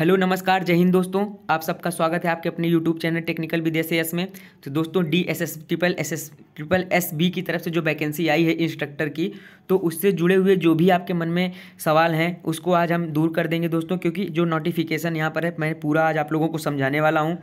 hello नमस्कार जय हिंद दोस्तों आप सबका स्वागत है आपके अपने YouTube channel technical videos में तो दोस्तों D S S triple S S triple S B की तरफ से जो वैकेंसी आई है इंस्ट्रक्टर की तो उससे जुड़े हुए जो भी आपके मन में सवाल हैं उसको आज हम दूर कर देंगे दोस्तों क्योंकि जो नोटिफिकेशन यहाँ पर है मैं पूरा आज आप लोगों को समझाने वाला हूँ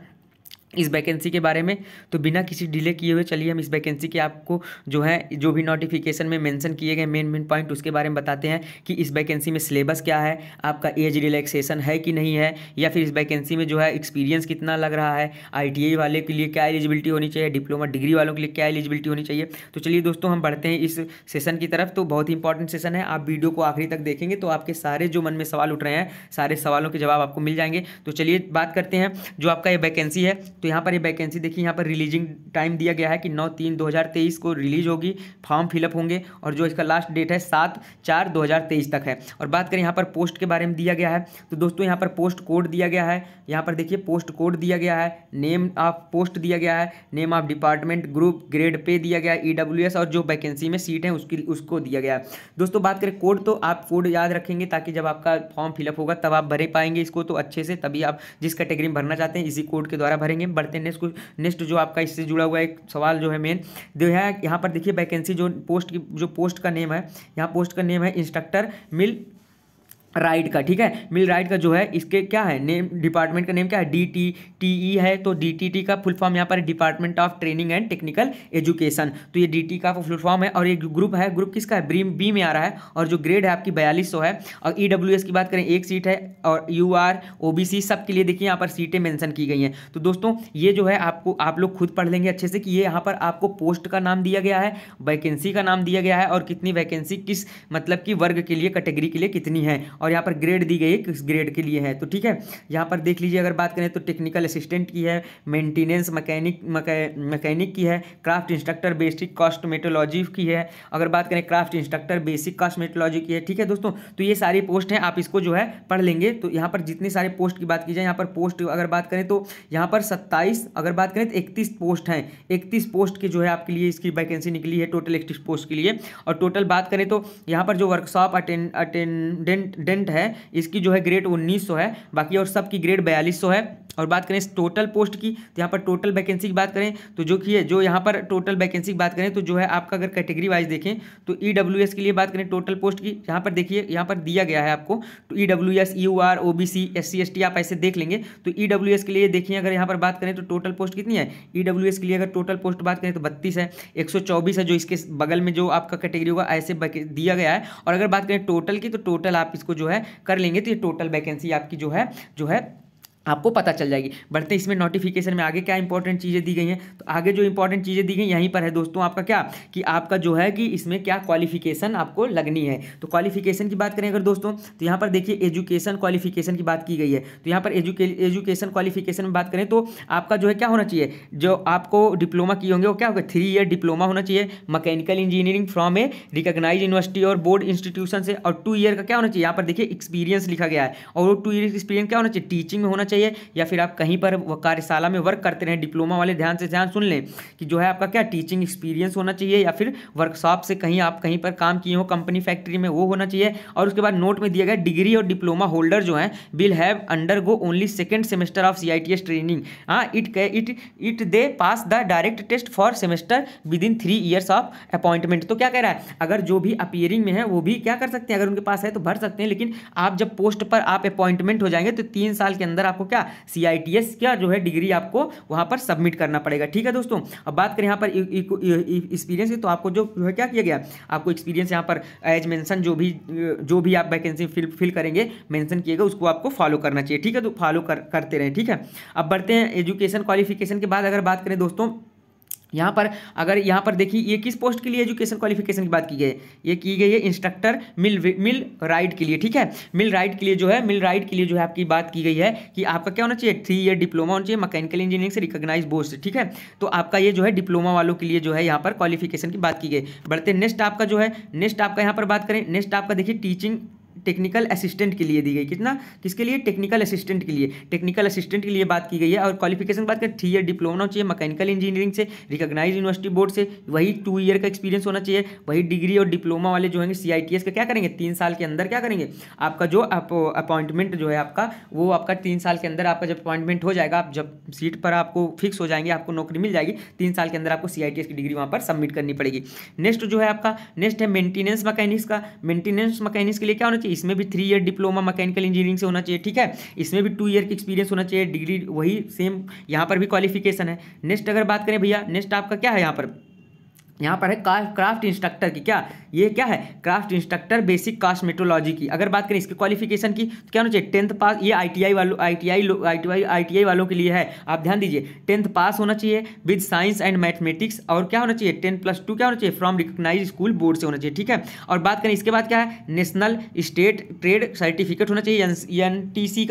इस वैकेंसी के बारे में तो बिना किसी डिले किए हुए चलिए हम इस वैकेंसी के आपको जो है जो भी नोटिफिकेशन में मेंशन किए गए मेन मेन पॉइंट उसके बारे में बताते हैं कि इस वैकेंसी में सिलेबस क्या है आपका एज रिलैक्सेशन है कि नहीं है या फिर इस वैकेंसी में जो है एक्सपीरियंस कितना लग रहा है आई वाले के लिए क्या एलिजिबिलिटी होनी चाहिए डिप्लोमा डिग्री वालों के लिए क्या एलिजिबिलिटी होनी चाहिए तो चलिए दोस्तों हम बढ़ते हैं इस सेशन की तरफ तो बहुत ही इंपॉर्टेंट सेशन है आप वीडियो को आखिरी तक देखेंगे तो आपके सारे जो मन में सवाल उठ रहे हैं सारे सवालों के जवाब आपको मिल जाएंगे तो चलिए बात करते हैं जो आपका ये वैकेंसी है तो यहाँ पर ये वैकेंसी देखिए यहाँ पर रिलीजिंग टाइम दिया गया है कि नौ तीन दो हज़ार तेईस को रिलीज होगी फॉर्म फिलअप होंगे और जो इसका लास्ट डेट है सात चार दो हज़ार तेईस तक है और बात करें यहाँ पर पोस्ट के बारे में दिया गया है तो दोस्तों यहाँ पर पोस्ट कोड दिया गया है यहाँ पर देखिए पोस्ट कोड दिया गया है नेम ऑफ पोस्ट दिया गया है name of department group grade pay दिया गया है ई e और जो वैकेंसी में सीट है उसकी उसको दिया गया है दोस्तों बात करें कोड तो आप कोड याद रखेंगे ताकि जब आपका फॉर्म फिलअप होगा तब आप भरे पाएंगे इसको तो अच्छे से तभी आप जिस कैटेगरी में भरना चाहते हैं इसी कोड के द्वारा भरेंगे हैं बढ़ते नेक्स्ट नेक्स्ट जो आपका इससे जुड़ा हुआ एक सवाल जो है मेन जो है यहाँ पर देखिए वैकेंसी जो पोस्ट की जो पोस्ट का नेम है यहाँ पोस्ट का नेम है इंस्ट्रक्टर मिल राइट का ठीक है मिल राइट का जो है इसके क्या है नेम डिपार्टमेंट का नेम क्या है डी टी टी ई है तो डी टी टी का फुल फॉर्म यहाँ पर department of training and technical education तो ये डी टी का फुल फॉर्म है और ये ग्रुप है ग्रुप किसका है ब्रीम बी में आ रहा है और जो ग्रेड है आपकी बयालीस सौ है और ई डब्ल्यू एस की बात करें एक सीट है और U R O B C सब के लिए देखिए यहाँ पर सीटें मैंसन की गई हैं तो दोस्तों ये जो है आपको आप लोग खुद पढ़ लेंगे अच्छे से कि ये यहाँ पर आपको पोस्ट का नाम दिया गया है वैकेंसी का नाम दिया गया है और कितनी वैकेंसी किस मतलब कि वर्ग के लिए कैटेगरी के लिए कितनी है और यहाँ पर ग्रेड दी गई है किस ग्रेड के लिए है तो ठीक है यहाँ पर देख लीजिए अगर बात करें तो टेक्निकल असिस्टेंट की है मेंटेनेंस मकैनिक मकैनिक की है क्राफ्ट इंस्ट्रक्टर बेसिक कॉस्टमेटोलॉजी की है अगर बात करें क्राफ्ट इंस्ट्रक्टर बेसिक कॉस्टमेटोलॉजी की है ठीक है दोस्तों तो ये सारी पोस्ट हैं आप इसको जो है पढ़ लेंगे तो यहाँ पर जितनी सारी पोस्ट की बात की जाए यहाँ पर पोस्ट अगर बात करें तो यहाँ पर सत्ताईस अगर बात करें तो इकतीस पोस्ट हैं इकतीस पोस्ट की जो है आपके लिए इसकी वैकेंसी निकली है टोटल इकतीस पोस्ट के लिए और टोटल बात करें तो यहाँ पर जो वर्कशॉप अटेंडेंट प्रेसिडेंट है इसकी जो है ग्रेड उन्नीस सौ है बाकी और सबकी ग्रेड बयालीस सौ है और बात करें टोटल पोस्ट की तो यहाँ पर टोटल वैकेंसी की बात करें तो जो कि जो यहाँ पर टोटल वैकेंसी की बात करें तो जो है आपका अगर कैटेगरी वाइज देखें तो ई e के लिए बात करें टोटल पोस्ट की यहाँ पर देखिए यहाँ पर दिया गया है आपको तो E W S U R O B C S C S T आप ऐसे देख लेंगे तो ई डब्ल्यू एस के लिए देखिए अगर यहाँ पर बात करें तो टोटल पोस्ट कितनी है ई डब्ल्यू एस के लिए अगर टोटल पोस्ट बात करें तो बत्तीस है एक सौ चौबीस है जो इसके बगल में जो आपका कैटेगरी होगा ऐसे दिया गया है और अगर बात करें टोटल की तो टोटल आप इसको जो है कर लेंगे तो ये टोटल वैकेंसी आपकी जो है जो है आपको पता चल जाएगी बढ़ते इसमें नोटिफिकेशन में आगे क्या इंपॉर्टेंट चीज़ें दी गई हैं तो आगे जो इंपॉर्टेंट चीज़ें दी गई यहीं पर है दोस्तों आपका क्या कि आपका जो है कि इसमें क्या क्वालिफिकेशन आपको लगनी है तो क्वालिफिकेशन की बात करें अगर दोस्तों तो यहाँ पर देखिए एजुकेशन क्वालिफिकेशन की बात की गई है तो यहाँ पर एजुकेशन क्वालिफिकेशन में बात करें तो आपका जो है क्या होना चाहिए जो आपको डिप्लोमा किए होंगे वो क्या होगा थ्री ईयर डिप्लोमा होना चाहिए mechanical engineering from a recognise university और बोर्ड इंस्टीट्यूशन से और टू ईयर का क्या होना चाहिए यहाँ पर देखिए एक्सपीरियंस लिखा गया है और वो टू ईयर एक्सपीरियंस क्या होना चाहिए टीचिंग में होना चाहिए चाहिए या फिर आप कहीं पर कार्यशाला में वर्क करते रहें डिप्लोमा वाले ध्यान से ध्यान सुन लें कि जो है आपका क्या टीचिंग एक्सपीरियंस होना चाहिए या फिर वर्कशॉप से कहीं आप कहीं पर काम किए हो कंपनी फैक्ट्री में वो होना चाहिए और उसके बाद नोट में दिया गया डिग्री और डिप्लोमा होल्डर जो है will have undergo only second semester of C training हाँ it it it they pass the direct test for semester within three years of appointment तो क्या कह रहा है अगर जो भी अपियरिंग में है वो भी क्या कर सकते हैं अगर उनके पास है तो भर सकते हैं लेकिन आप जब पोस्ट पर आप अपॉइंटमेंट हो जाएंगे तो तीन साल के अंदर आपको क्या सी का जो है डिग्री आपको वहाँ पर सबमिट करना पड़ेगा ठीक है दोस्तों अब बात करें यहाँ पर एक्सपीरियंस की तो आपको जो है क्या किया गया आपको एक्सपीरियंस यहाँ पर एज मैंसन जो भी जो भी आप वैकेंसी फिल फिल करेंगे मैंसन किएगा उसको आपको फॉलो करना चाहिए ठीक है तो फॉलो कर, करते रहें ठीक है अब बढ़ते हैं एजुकेशन क्वालिफिकेशन के बाद अगर बात करें दोस्तों यहाँ पर अगर यहाँ पर देखिए ये किस पोस्ट के लिए एजुकेशन क्वालिफिकेशन की बात की गई है ये की गई है इंस्ट्रक्टर मिल मिल राइट के लिए ठीक है मिल राइट के लिए जो है मिल राइट के लिए जो है आपकी बात की गई है कि आपका क्या होना चाहिए थ्री ईयर डिप्लोमा होना चाहिए मैकेनिकल इंजीनियरिंग से रिकॉग्नाइज बोर्ड से ठीक है तो आपका ये जो है डिप्लोमा वालों के लिए जो है यहाँ पर क्वालिफिकेशन की बात की गई बढ़ते नेक्स्ट आपका जो है नेक्स्ट आपका यहाँ पर बात करें नेक्स्ट आपका देखिए टीचिंग टेक्निकल असिस्टेंट के लिए दी गई कितना किसके लिए टेक्निकल असिस्टेंट के लिए टेक्निकल असिस्टेंट के लिए बात की गई है और क्वालिफिकेशन बात करें थ्री ईयर डिप्लोमा चाहिए मैकेनिकल इंजीनियरिंग से रिकोगनाइज यूनिवर्सिटी बोर्ड से वही टू ईयर का एक्सपीरियंस होना चाहिए वही डिग्री और डिप्लोमा वाले जो है सी का क्या करेंगे तीन साल के अंदर क्या करेंगे आपका जो अपॉइंटमेंट जो है आपका वो आपका तीन साल के अंदर आपका जब अपॉइंटमेंट हो जाएगा आप जब सीट पर आपको फिक्स हो जाएंगे आपको नौकरी मिल जाएगी तीन साल के अंदर आपको सी की डिग्री वहाँ पर सबमिट करनी पड़ेगी नेक्स्ट जो है आपका नेक्स्ट है मेंटेनेंस मैकेनिक्स का मेंटेनेंस मैकेनिक्स के लिए क्या होना चाहिए इसमें भी three year diploma mechanical engineering से होना चाहिए ठीक है इसमें भी टू ईयर की एक्सपीरियंस होना चाहिए डिग्री वही सेम यहाँ पर भी क्वालिफिकेशन है नेक्स्ट अगर बात करें भैया नेक्स्ट आपका क्या है यहाँ पर यहाँ पर है क्राफ्ट इंस्ट्रक्टर की क्या ये क्या है क्राफ्ट इंस्ट्रक्टर बेसिक कास्मेटोलॉजी की अगर बात करें इसके क्वालिफिकेशन की तो क्या होना चाहिए टेंथ पास ये आईटीआई वालों आईटीआई आईटीआई आईटीआई वालों के लिए है आप ध्यान दीजिए टेंथ पास होना चाहिए विद साइंस एंड मैथमेटिक्स और क्या होना चाहिए टेंथ प्लस टू क्या होना चाहिए फ्रॉम रिकोगनाइज स्कूल बोर्ड से होना चाहिए ठीक है और बात करें इसके बाद क्या है नेशनल स्टेट ट्रेड सर्टिफिकेट होना चाहिए एन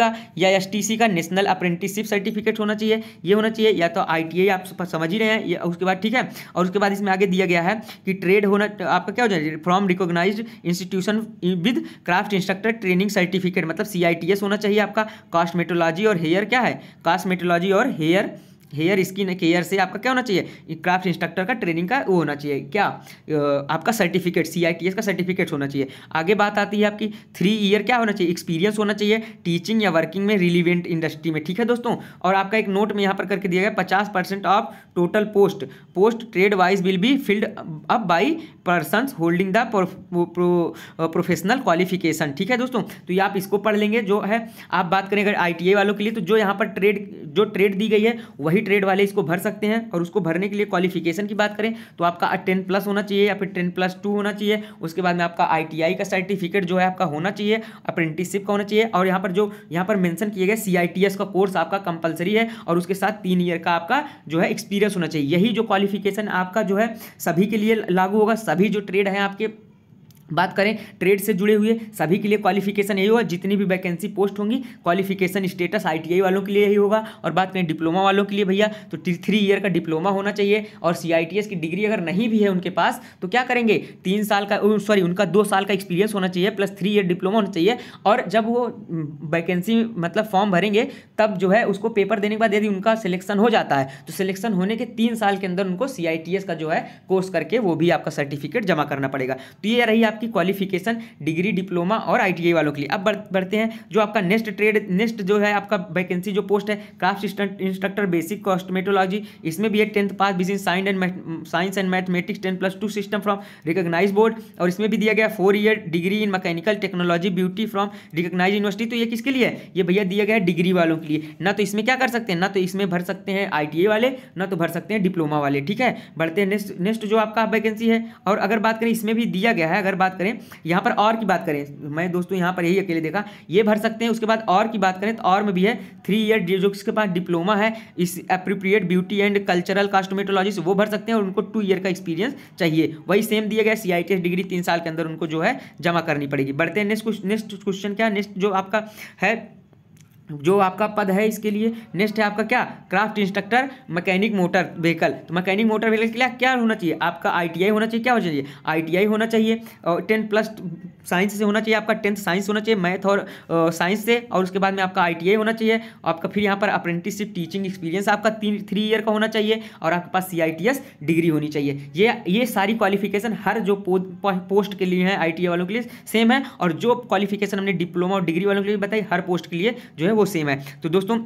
का या एस का नेशनल अप्रेंटिसशिप सर्टिफिकेट होना चाहिए ये होना चाहिए या तो आई आप समझ ही रहे हैं उसके बाद ठीक है और उसके बाद इसमें आगे दिया गया है कि ट्रेड होना आपका क्या हो जाए from recognise institution with craft instructor training certificate मतलब सी होना चाहिए आपका कॉस्मेटोलॉजी और हेयर क्या है कॉस्मेटोलॉजी और हेयर हेयर स्किन केयर से आपका क्या होना चाहिए क्राफ्ट इंस्ट्रक्टर का ट्रेनिंग का वो होना चाहिए क्या आपका सर्टिफिकेट सी का सर्टिफिकेट होना चाहिए आगे बात आती है आपकी थ्री ईयर क्या होना चाहिए एक्सपीरियंस होना चाहिए टीचिंग या वर्किंग में रिलीवेंट इंडस्ट्री में ठीक है दोस्तों और आपका एक नोट में यहाँ पर करके दिया गया पचास percent of total post post trade wise will be filled up by person holding the professional qualification ठीक है दोस्तों तो ये आप इसको पढ़ लेंगे जो है आप बात करें अगर आई वालों के लिए तो जो यहाँ पर ट्रेड जो ट्रेड दी गई है वही सभी ट्रेड वाले इसको भर सकते हैं और उसको भरने के लिए क्वालिफिकेशन की बात करें तो आपका टेन प्लस होना चाहिए या फिर टेन प्लस टू होना चाहिए उसके बाद में आपका आई का सर्टिफिकेट जो है आपका होना चाहिए अप्रेंटिसशिप का होना चाहिए और यहाँ पर जो यहाँ पर मैंशन किया गया सी का कोर्स आपका कंपलसरी है और उसके साथ तीन ईयर का आपका जो है एक्सपीरियंस होना चाहिए यही जो क्वालिफिकेशन आपका जो है सभी के लिए लागू होगा सभी जो ट्रेड हैं आपके बात करें ट्रेड से जुड़े हुए सभी के लिए क्वालिफिकेशन यही होगा जितनी भी वैकेंसी पोस्ट होंगी क्वालिफिकेशन स्टेटस आईटीआई वालों के लिए यही होगा और बात करें डिप्लोमा वालों के लिए भैया तो थ्री ईयर का डिप्लोमा होना चाहिए और सीआईटीएस की डिग्री अगर नहीं भी है उनके पास तो क्या करेंगे तीन साल का सॉरी उनका दो साल का एक्सपीरियंस होना चाहिए प्लस थ्री ईयर डिप्लोमा होना चाहिए और जब वो वैकेंसी मतलब फॉर्म भरेंगे तब जो है उसको पेपर देने के बाद यदि उनका सिलेक्शन हो जाता है तो सिलेक्शन होने के तीन साल के अंदर उनको सी का जो है कोर्स करके वो भी आपका सर्टिफिकेट जमा करना पड़ेगा तो ये रही आप आपकी क्वालिफिकेशन डिग्री डिप्लोमा और आई वालों के लिए अब बढ़ते हैं जो आपका नेक्स्ट ट्रेड नेक्स्ट जो है आपका वैकेंसी जो पोस्ट है क्राफ्ट इंस्ट्रक्टर बेसिक कॉस्टमेटोलॉजी इसमें भी एक tenth pass business science and science and mathematics ten plus two system from recognise board और इसमें भी दिया गया four year degree in mechanical technology beauty from recognise university तो ये किसके लिए है ये भैया दिया गया डिग्री वालों के लिए ना तो इसमें क्या कर सकते हैं ना तो इसमें भर सकते हैं आई वाले ना तो भर सकते हैं डिप्लोमा वाले ठीक है बढ़ते हैं नेक्स्ट नेक्स्ट जो आपका वैकेंसी है और अगर बात करें इसमें भी दिया गया है अगर बात बात करें यहाँ पर और की बात करें मैं दोस्तों यहाँ पर यही अकेले देखा ये भर सकते हैं उसके बाद और की बात करें तो और में भी है थ्री ईयर जो किसके पास डिप्लोमा है इस appropriate beauty and cultural cosmetology वो भर सकते हैं और उनको टू ईयर का एक्सपीरियंस चाहिए वही सेम दिया गया सी डिग्री तीन साल के अंदर उनको जो है जमा करनी पड़ेगी बढ़ते हैं नेक्स्ट नेक्स्ट क्वेश्चन क्या नेक्स्ट जो आपका है जो आपका पद है इसके लिए नेक्स्ट है आपका क्या craft instructor mechanic motor vehicle तो मैकेनिक मोटर व्हीकल के लिए क्या होना चाहिए आपका आईटीआई होना चाहिए क्या होना चाहिए आईटीआई होना चाहिए और टेन प्लस साइंस से होना चाहिए आपका टेंथ साइंस होना चाहिए मैथ और साइंस से और उसके बाद में आपका आई होना चाहिए आपका फिर यहाँ पर अप्रेंटिसशिप टीचिंग एक्सपीरियंस आपका तीन थ्री ईयर का होना चाहिए और आपके पास सी डिग्री होनी चाहिए ये ये सारी क्वालिफिकेशन हर जो पोस्ट के लिए है आई वालों के लिए सेम है और जो क्वालिफिकेशन हमने डिप्लोमा और डिग्री वालों के लिए बताई हर पोस्ट के लिए जो है वो सेम है तो दोस्तों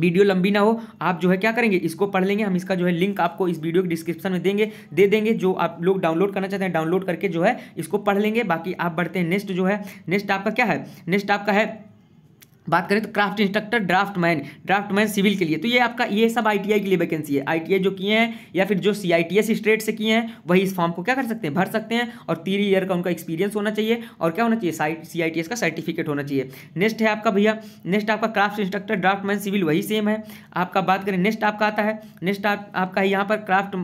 वीडियो लंबी ना हो आप जो है क्या करेंगे इसको पढ़ लेंगे हम इसका जो है लिंक आपको इस वीडियो के डिस्क्रिप्शन में देंगे दे देंगे जो आप लोग डाउनलोड करना चाहते हैं डाउनलोड करके जो है इसको पढ़ लेंगे बाकी आप बढ़ते हैं नेक्स्ट जो है नेक्स्ट आपका क्या है नेक्स्ट आपका है बात करें तो craft instructor draughtsman draughtsman civil के लिए तो ये आपका ये सब आईटीआई के लिए वैकेंसी है आईटीआई जो किए हैं या फिर जो C I T S state से किए हैं वही इस फॉर्म को क्या कर सकते हैं भर सकते हैं और तीन ईयर का उनका एक्सपीरियंस होना चाहिए और क्या होना चाहिए सी आई टी एस का सर्टिफिकेट होना चाहिए नेक्स्ट है आपका भैया नेक्स्ट आपका craft instructor draughtsman civil वही सेम है आपका बात करें नेक्स्ट आपका आता है नेक्स्ट आपका यहाँ पर craft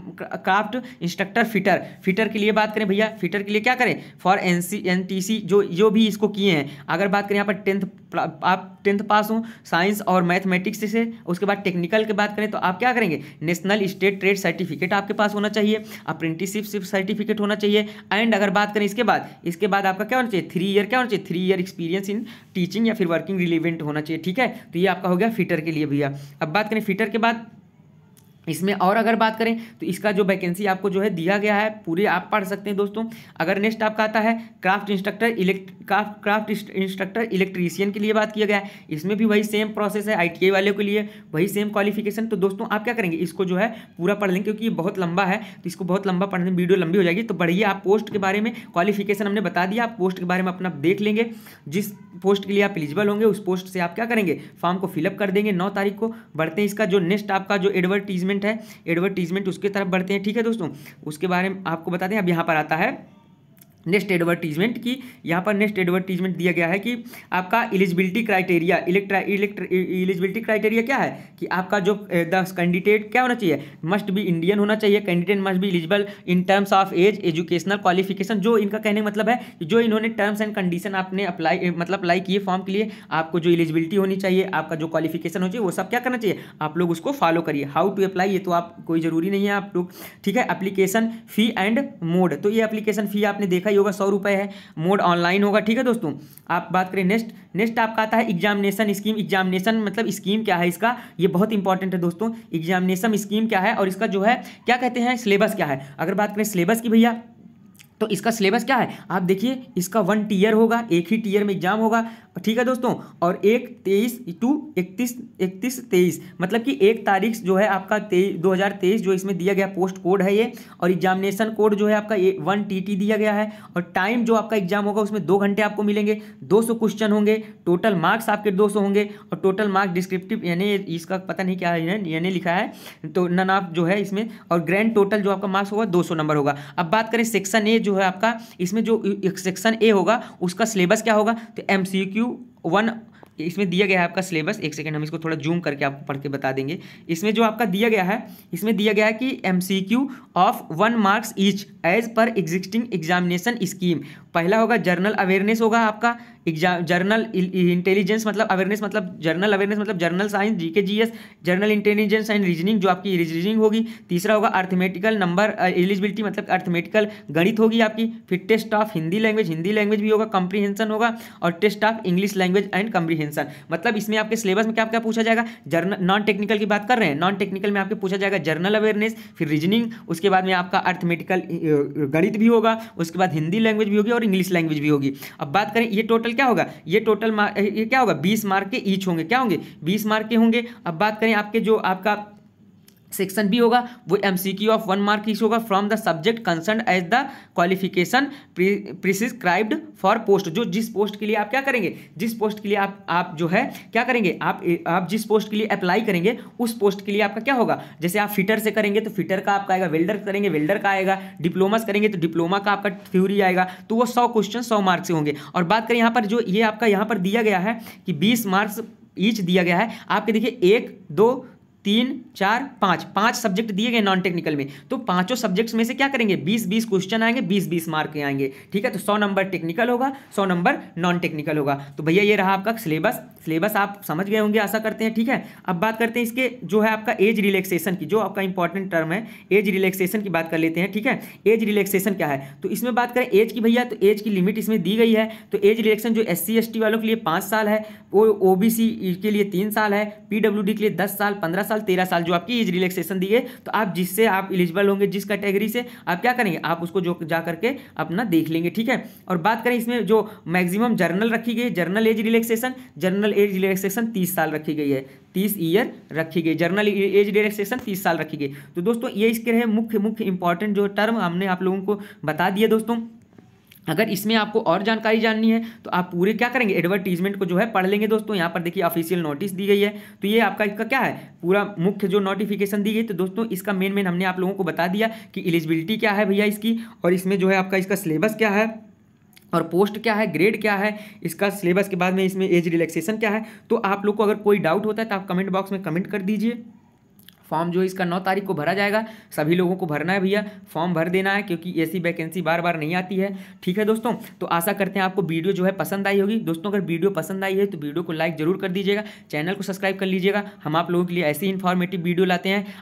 craft instructor fitter fitter के लिए बात करें भैया फिटर के लिए क्या करें for N C N T C जो जो भी इसको किए हैं अगर बात करें यहाँ पर टेंथ आप टेंथ पास हूँ साइंस और मैथमेटिक्स से उसके बाद टेक्निकल की बात करें तो आप क्या करेंगे नेशनल स्टेट ट्रेड सर्टिफिकेट आपके पास होना चाहिए अप्रेंटिसिप सर्टिफिकेट होना चाहिए एंड अगर बात करें इसके बाद इसके बाद आपका क्या होना चाहिए थ्री ईयर क्या होना चाहिए three year experience in teaching या फिर वर्किंग रिलीवेंट होना चाहिए ठीक है तो ये आपका हो गया फिटर के लिए भैया अब बात करें फिटर के बाद इसमें और अगर बात करें तो इसका जो वैकेंसी आपको जो है दिया गया है पूरे आप पढ़ सकते हैं दोस्तों अगर नेक्स्ट आपका आता है craft instructor elect craft craft instructor electrician के लिए बात किया गया है इसमें भी वही सेम प्रोसेस है आईटीआई वाले के लिए वही सेम क्वालिफिकेशन तो दोस्तों आप क्या करेंगे इसको जो है पूरा पढ़ लेंगे क्योंकि ये बहुत लंबा है तो इसको बहुत लंबा पढ़ने में वीडियो लंबी हो जाएगी तो बढ़िए आप पोस्ट के बारे में क्वालिफिकेशन हमने बता दिया आप पोस्ट के बारे में अपना देख लेंगे जिस पोस्ट के लिए आप एलिजिबल होंगे उस पोस्ट से आप क्या करेंगे फॉर्म को फिलअप कर देंगे नौ तारीख को बढ़ते हैं इसका जो नेक्स्ट आपका जो एडवर्टीजमेंट एडवर्टीजमेंट है एडवर्टीजमेंट उसके तरफ बढ़ते हैं ठीक है दोस्तों उसके बारे में आपको बता दें अब यहाँ पर आता है नेक्स्ट एडवर्टीजमेंट की यहाँ पर नेक्स्ट एडवर्टीजमेंट दिया गया है कि आपका eligibility criteria electra eligibility criteria क्या है कि आपका जो दस कैंडिडेट क्या होना चाहिए मस्ट भी इंडियन होना चाहिए कैंडिडेट मस्ट भी eligible in terms of age educational qualification जो इनका कहने का मतलब है जो इन्होंने टर्म्स एंड कंडीशन आपने अप्लाई मतलब अप्लाई किए फॉर्म के लिए आपको जो एलिजिबिलिटी होनी चाहिए आपका जो क्वालिफिकेशन होनी चाहिए वो सब क्या करना चाहिए आप लोग उसको फॉलो करिए हाउ टू अप्लाई ये तो आप कोई ज़रूरी नहीं है आप लोग ठीक है अप्लीकेशन फ़ी एंड मोड तो ये अप्लीकेशन फ़ी आपने देखा ही होगा सौ रुपये है मोड ऑनलाइन होगा ठीक है दोस्तों आप बात करें नेक्स्ट नेक्स्ट आपका आता है एग्जामिनेशन स्कीम एग्जामिनेशन मतलब स्कीम क्या है इसका ये बहुत इंपॉर्टेंट है दोस्तों एग्जामिनेशन स्कीम क्या है और इसका जो है क्या कहते हैं सिलेबस क्या है अगर बात करें सिलेबस की भैया तो इसका सिलेबस क्या है आप देखिए इसका वन टीयर होगा एक ही टीयर में एग्जाम होगा ठीक है दोस्तों और एक तेईस टू इकतीस इकतीस तेईस मतलब कि एक तारीख जो है आपका तेईस दो हज़ार तेईस जो इसमें दिया गया पोस्ट कोड है ये और एग्जामिनेशन कोड जो है आपका ए वन टी टी दिया गया है और टाइम जो आपका एग्जाम होगा उसमें दो घंटे आपको मिलेंगे दो सौ क्वेश्चन होंगे टोटल मार्क्स आपके दो सौ होंगे और टोटल मार्क्स डिस्क्रिप्टिव यानी इसका पता नहीं क्या है यानी लिखा है तो नन आप जो है इसमें और ग्रैंड टोटल जो आपका मार्क्स होगा दो सौ नंबर होगा अब बात करें सेक्शन ए जो है आपका इसमें जो सेक्शन ए होगा उसका सिलेबस क्या होगा तो एम सी क्यू वन इसमें दिया गया है आपका सिलेबस एक सेकेंड हम इसको थोड़ा जूम करके आपको पढ़ के बता देंगे इसमें जो आपका दिया गया है इसमें दिया गया है कि M C Q of one marks each as per existing examination scheme पहला होगा जर्नल अवेयरनेस होगा आपका एग्जाम जर्नल इंटेलिजेंस मतलब अवेयरनेस मतलब जर्नल अवेयरनेस मतलब general science G K G S general intelligence and reasoning जो आपकी रीजनिंग होगी तीसरा होगा अर्थमेटिकल नंबर एलिजिबिलिटी मतलब अर्थमेटिकल गणित होगी आपकी फिर test of Hindi language Hindi language भी होगा कंप्रीहेंशन होगा और test of English language and comprehension मतलब इसमें आपके सिलेबस में क्या क्या पूछा जाएगा जर्नल नॉन टेक्निकल की बात कर रहे हैं नॉन टेक्निकल में आपके पूछा जाएगा जर्नल अवेयरनेस फिर रीजनिंग उसके बाद में आपका अर्थमेटिकल गणित भी होगा उसके बाद हिंदी लैंग्वेज भी होगी और इंग्लिश लैंग्वेज भी होगी अब बात करें ये टोटल क्या होगा ये टोटल मार्क ये क्या होगा बीस मार्क के ईच होंगे क्या होंगे बीस मार्क के होंगे अब बात करें आपके जो आपका सेक्शन बी होगा वो M C Q of one mark each होगा from the subject concern as the qualification prescribed for post जो जिस पोस्ट के लिए आप क्या करेंगे जिस पोस्ट के लिए आप आप जो है क्या करेंगे आप आप जिस पोस्ट के लिए अप्लाई करेंगे उस पोस्ट के लिए आपका क्या होगा जैसे आप फिटर से करेंगे तो फिटर का आपका आएगा वेल्डर करेंगे वेल्डर का आएगा डिप्लोमा करेंगे तो डिप्लोमा का आपका थ्यूरी आएगा तो वो सौ क्वेश्चन सौ मार्क से होंगे और बात करें यहाँ पर जो ये आपका यहाँ पर दिया गया है कि बीस मार्क्स ईच दिया गया है आपके देखिए एक दो तीन चार पाँच पाँच सब्जेक्ट दिए गए नॉन टेक्निकल में तो पांचों सब्जेक्ट्स में से क्या करेंगे बीस बीस क्वेश्चन आएंगे बीस बीस मार्क के आएंगे ठीक है तो सौ नंबर टेक्निकल होगा सौ नंबर नॉन टेक्निकल होगा तो भैया ये रहा आपका सिलेबस सिलेबस आप समझ गए होंगे आशा करते हैं ठीक है अब बात करते हैं इसके जो है आपका एज रिलैक्सेशन की जो आपका इंपॉर्टेंट टर्म है एज रिलैक्सेशन की बात कर लेते हैं ठीक है एज रिलैक्सेशन क्या है तो इसमें बात करें एज की भैया तो एज की लिमिट इसमें दी गई है तो एज रिलेक्शन जो एस सी वालों के लिए पाँच साल है वो ओ e के लिए तीन साल है पी के लिए दस साल पंद्रह साल साल तेरह साल जो आपकी एज रिलेक्सेशन दी है तो आप जिससे आप इलिजिबल होंगे जिस कैटेगरी से आप क्या करेंगे आप उसको जो जा करके अपना देख लेंगे ठीक है और बात करें इसमें जो मैक्सिमम जर्नल रखी गई general age relaxation general age relaxation तीस साल रखी गई है तीस ईयर रखी गई जर्नल एज रिलेक्सेशन तीस साल रखी गई तो दोस्तों ये इसके रहे मुख्य मुख्य इंपॉर्टेंट जो टर्म हमने आप लोगों को बता दिया दोस्तों अगर इसमें आपको और जानकारी जाननी है तो आप पूरे क्या करेंगे एडवर्टीजमेंट को जो है पढ़ लेंगे दोस्तों यहाँ पर देखिए ऑफिशियल नोटिस दी गई है तो ये आपका इसका क्या है पूरा मुख्य जो नोटिफिकेशन दी गई तो दोस्तों इसका मेन मेन हमने आप लोगों को बता दिया कि एलिजिबिलिटी क्या है भैया इसकी और इसमें जो है आपका इसका सिलेबस क्या है और पोस्ट क्या है ग्रेड क्या है इसका सिलेबस के बाद में इसमें एज रिलैक्सेशन क्या है तो आप लोग को अगर कोई डाउट होता है तो आप कमेंट बॉक्स में कमेंट कर दीजिए फॉर्म जो इसका नौ तारीख को भरा जाएगा सभी लोगों को भरना है भैया फॉर्म भर देना है क्योंकि ऐसी वैकेंसी बार बार नहीं आती है ठीक है दोस्तों तो आशा करते हैं आपको वीडियो जो है पसंद आई होगी दोस्तों अगर वीडियो पसंद आई है तो वीडियो को लाइक जरूर कर दीजिएगा चैनल को सब्सक्राइब कर लीजिएगा हम आप लोगों के लिए ऐसी इन्फॉर्मेटिव वीडियो लाते हैं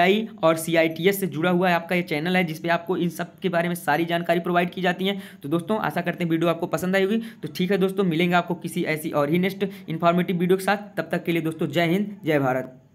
आई और सी से जुड़ा हुआ है आपका ये चैनल है जिसपे आपको इन सब के बारे में सारी जानकारी प्रोवाइड की जाती है तो दोस्तों आशा करते हैं वीडियो आपको पसंद आई होगी तो ठीक है दोस्तों मिलेंगे आपको किसी ऐसी और ही नेक्स्ट इन्फॉर्मेटिव वीडियो के साथ तब तक के लिए दोस्तों जय हिंद जय भारत